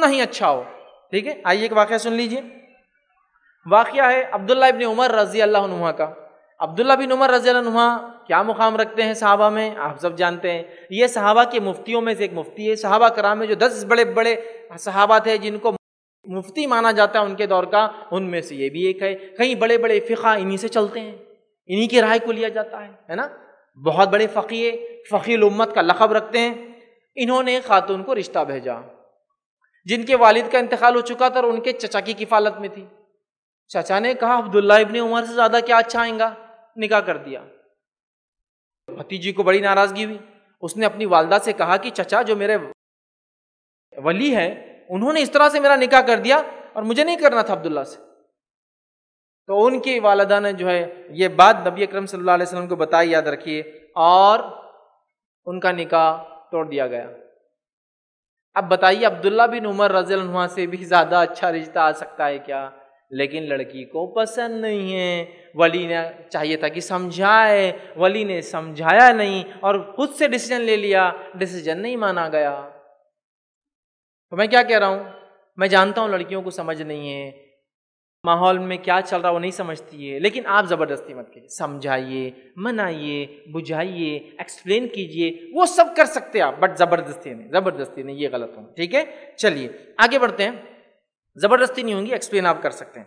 उतना ही अच्छा हो ठीक है आइए एक वाक्य सुन लीजिए वाक्य है अब्दुल्ला इबिन उमर रज़ी अल्लाह का अब्दुल्ला बिन उमर रज़ी नुमा क्या मुकाम रखते हैं साहबा में आप सब जानते हैं ये साहबा के मुफ्तियों में से एक मुफ्ती है साहबा कराम में जो दस बड़े बड़े साहबा थे जिनको मुफ्ती माना जाता है उनके दौर का उनमें से ये भी एक है कई बड़े बड़े फ़िका इन्हीं से चलते हैं इन्हीं की राय को लिया जाता है है ना बहुत बड़े फ़कीर फ़कील उम्मत का लखब रखते हैं इन्होंने खातून को रिश्ता भेजा जिनके वालिद का इंतकाल हो चुका था और उनके चचा की किफालत में थी चचा ने कहा अब्दुल्ला इबन उमर से ज़्यादा क्या अच्छा आएगा निकाह कर दिया भतीजी को बड़ी नाराज़गी हुई उसने अपनी वालदा से कहा कि चचा जो मेरे वली है उन्होंने इस तरह से मेरा निकाह कर दिया और मुझे नहीं करना था अब्दुल्ला से तो उनकी वालदा ने जो है ये बात नबी अक्रम सल्ला वसलम को बताई याद रखिए और उनका निकाह तोड़ दिया गया अब बताइए अब्दुल्ला बिन उमर रजल से भी ज़्यादा अच्छा रिश्ता आ सकता है क्या लेकिन लड़की को पसंद नहीं है वली ने चाहिए था कि समझाए वली ने समझाया नहीं और खुद से डिसीजन ले लिया डिसीजन नहीं माना गया तो मैं क्या कह रहा हूं मैं जानता हूं लड़कियों को समझ नहीं है माहौल में क्या चल रहा है वो नहीं समझती है लेकिन आप ज़बरदस्ती मत कीजिए समझाइए मनाइए बुझाइए एक्सप्लेन कीजिए वो सब कर सकते हैं आप बट ज़बरदस्ती नहीं ज़बरदस्ती नहीं ये गलत हो ठीक है चलिए आगे बढ़ते हैं ज़बरदस्ती नहीं होंगी एक्सप्लेन आप कर सकते हैं